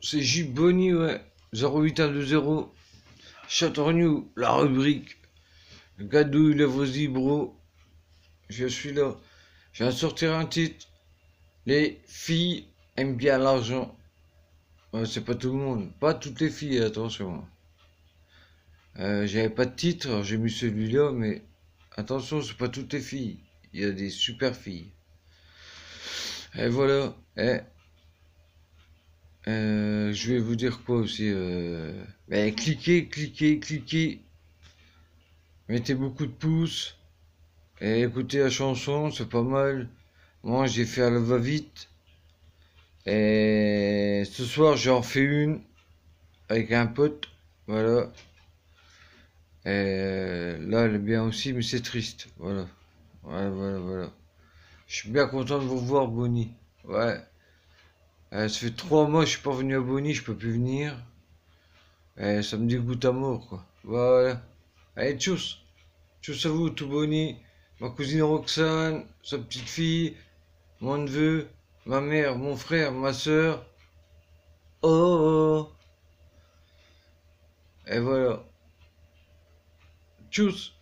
c'est Jiboni, hein. ouais. 08120. la rubrique. Gadouille, le vos y bro. Je suis là. Je vais sortir un titre. Les filles aiment bien l'argent. c'est pas tout le monde. Pas toutes les filles, attention. Euh, j'avais pas de titre, j'ai mis celui-là, mais attention, c'est pas toutes les filles. Il y a des super filles. Et voilà. Et... Euh, je vais vous dire quoi aussi. mais euh, ben, cliquez, cliquez, cliquez. Mettez beaucoup de pouces. Et écoutez la chanson, c'est pas mal. Moi, j'ai fait à la va-vite. Et ce soir, j'en fais une avec un pote. Voilà. Et euh, là, elle est bien aussi, mais c'est triste. Voilà. Voilà, voilà, voilà. Je suis bien content de vous voir, Bonnie. Ouais. Euh, ça fait trois mois que je suis pas venu à Bonnie, je peux plus venir. Euh, ça me dégoûte à mort, quoi. Voilà. Allez, tchuss. Tchuss à vous, tout Bonnie. Ma cousine Roxane, sa petite fille, mon neveu, ma mère, mon frère, ma soeur. Oh, oh, oh. Et voilà. Tchuss.